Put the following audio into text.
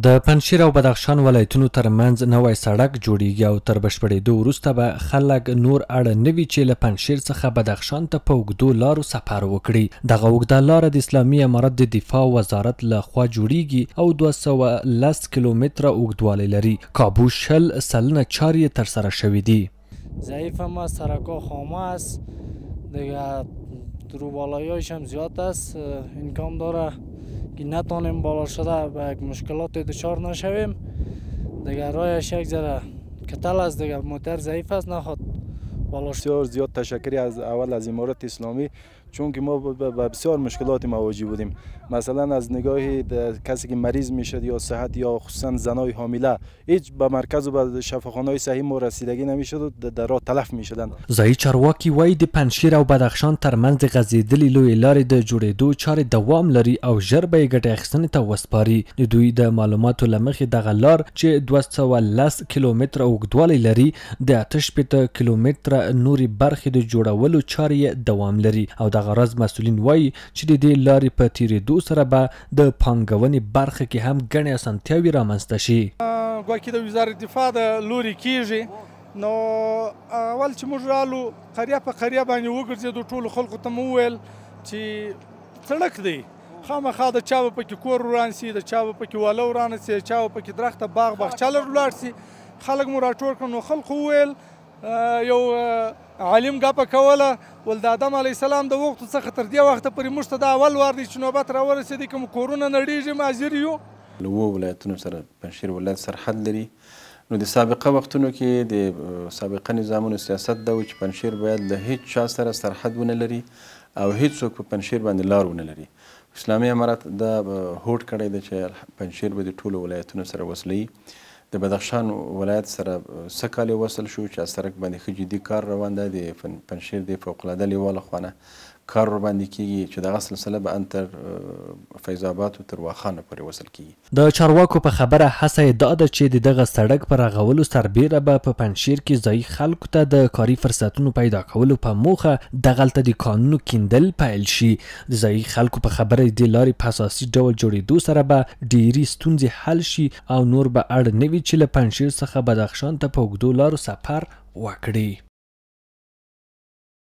د پنشیر او بدخشان ولایتونو ترمنځ نوې سړک جوړیږي او تر بشپړېدو وروسته به خلک نور اړه نوي چې له پنشیر څخه بدخشان ته په اوږدو لارو سفر وکړي دغه اوږده لار د اسلامي امارت د دفاع وزارت له خوا جوړیږي او 210 کیلومتره اوږدوالی لري کابو شل سلنه چارې تر سره شوې دي ضعیف ما سرکا خامه است دیگه درو بالایش هم زیاد است امکان داره که نتانیم بالا شده و یک مشکلات دچار نشویم دیگه رایش یک ذره کتل است دیگر موتر ضعیف است نخواد بسیار زیاد تشکری از اول از امارت اسلامی چون که ما به بسیار مشکلات مواجه بودیم مثلا از نگاه کسی که مریض میشد یا صحت یا خصوصا زنای حامله هیچ به مرکز و به شفاخانه صحیح ما رسیدگی نمیشد و در راه تلف میشدن زایی چرواکی وای د پنشیر او بدخشان ترمنځ د غزیدلی لوی لارې د جوړېدو چارې دوام لري او ژر به یې ګټه اخیستنې ته وسپاري د دوی د معلوماتو له مخې دغه لار چې 210 کیلومتره اوږدوالی لري د 8 کیلومتره نورې برخې د جوړولو چارې دوام لري او د غرض مسولین وایي چې د دې لارې په تیریدو سره به د پانګونې برخه کې هم ګڼې اسانتیاوې رامنځته شي ګواکې د وزارت دفاع د لوري کیږي نو اول چې موږ رالو قریه په قریه باندې وګرځېدو ټولو خلکو ته مو وویل چې سړک دی خامخا د چا په کې کور وران سي د چا په کې واله وران سي چا په کې درخته باغ باغچه لر ولاړ سي خلک مو راټول کړو نو خلکو وویل یو عالم ګپه کوله ول د آدم علی السلام د وخت څخه تر دې وخت پورې موږ ته دا اول وار دی چې نوبت راورسېدی کوم کورونه نړیږي مازیر یو لوو ولایتونو سره پنشیر ولایت سرحد لري نو د سابقه وختونو کې د سابقه نظامونو سیاست دا و چې پنشیر باید له هیڅ چا سره سرحد ونه لري او هیڅوک په پنشیر باندې لار ونه لري اسلامي امارات دا هوډ کړی دی چې پنشیر به د ټولو ولایتونو سره وصلوي د بدخشان ولایت سره سکالې وصل شو چې سرک باندې خجدي کار روان دی د پنشیر دی فوق العاده لیواله خوانه کار ور باندې کیږي چې دغه سلسله به ان تر فیض آباد تر واخانه پورې وصل کیږي د چارواکو په خبره هڅه دا ده چې دغه سړک پر غولو سربیره به په پنشیر کې ځای خلکو ته د کاري فرصتونو پیدا کولو په موخه د غلطه د قانونو کیندل پیل شي ځای خلکو په خبره د لارې په اساسي ډول جوړېدو سره به ډېری ستونزې حل شي او نور به اړ نه وي چې له پنشیر څخه بدخشان ته په اوږدو لارو سفر وکړي